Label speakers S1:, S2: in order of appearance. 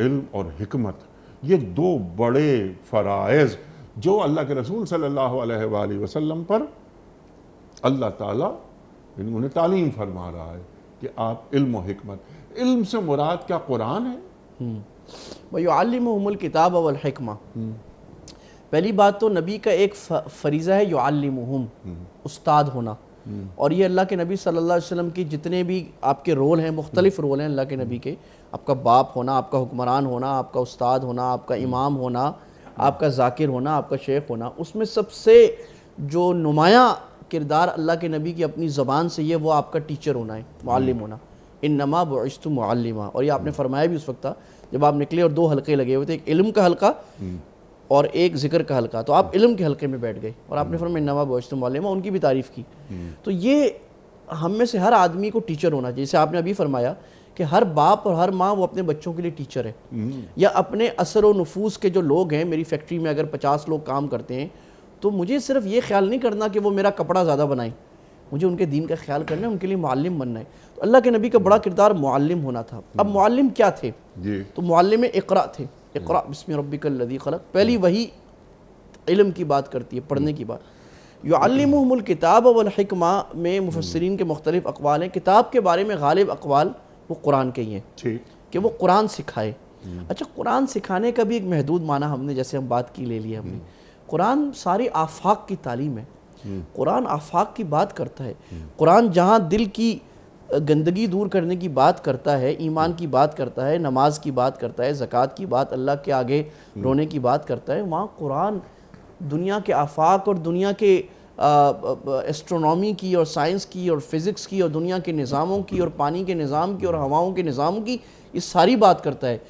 S1: इल्म और हमत ये दो बड़े फ़राइज़ जो अल्लाह के रसूल सल्लल्लाहु अलैहि वसल्लम पर अल्लाह ताला उन्हें तालीम फरमा रहा है कि आप इल्म और हमत इल्म से मुराद क्या कुरान है भाई हम्म। किताब अवल हिकमा हम्म। पहली बात तो नबी का एक फरीज़ा है युम हम्म। उस्ताद होना हम्म। और ये अल्लाह के नबी सल्लल्लाहु अलैहि वसल्लम की जितने भी आपके रोल हैं मुख्तलिफ रोल हैं अल्लाह के नबी के आपका बाप होना आपका हुक्मरान होना आपका उस्ताद होना आपका इमाम होना आपका जाकिर होना आपका शेख होना उसमें सबसे जो नुमाया किरदार अल्लाह के नबी की अपनी ज़बान से ये वो आपका टीचर होना है मालम होना इन नमा बशतु मालमा और ये आपने हम्म। फरमाया भी उस वक्त था जब आप निकले और दो हल्के लगे हुए थे एक इल्म का हल्का हम्म। और एक जिक्र का हल्का तो आप इलम के हल्के में बैठ गए और आपने फरमाया नवा बोशतम वाले में उनकी भी तारीफ़ की हम्म। तो ये हम में से हर आदमी को टीचर होना चाहिए जैसे आपने अभी फरमाया कि हर बाप और हर माँ वो अपने बच्चों के लिए टीचर है हम्म। या अपने असर व नफूस के जो लोग हैं मेरी फैक्ट्री में अगर पचास लोग काम करते हैं तो मुझे सिर्फ ये ख्याल नहीं करना कि वो मेरा कपड़ा ज़्यादा बनाए मुझे उनके दीन का ख्याल करना है उनके लिए मालम बनना है तो अल्लाह के नबी का बड़ा किरदार मालम होना था अब मालम हम्म। क्या थे तो मालम इकरा थे इकरा बिस्म रबी खलक पहली वही इलम की बात करती है पढ़ने हम्म। की बात युमल किताब वलहिकमा में हम्म। मुफसरीन के मुख्तलिफ अकवाल हैं किताब के बारे में गालिब अकवाल वो कुरान के ही हैं कि वो कुरान सिखाए हम्म। अच्छा कुरान सिखाने का भी एक महदूद माना हमने जैसे हम बात की ले ली हमने कुरान सारी आफाक की तालीम है कुरान आफाक की बात करता है कुरान जहाँ दिल की गंदगी दूर करने की बात करता है ईमान की बात करता है नमाज की बात करता है ज़क़़त की बात अल्लाह के आगे रोने की बात करता है वहाँ कुरान दुनिया के आफाक और दुनिया के एस्ट्रोनॉमी की और साइंस की और फिज़िक्स की और दुनिया के निज़ामों की और पानी के निज़ाम की और हवाओं के निज़ाम की ये सारी बात करता है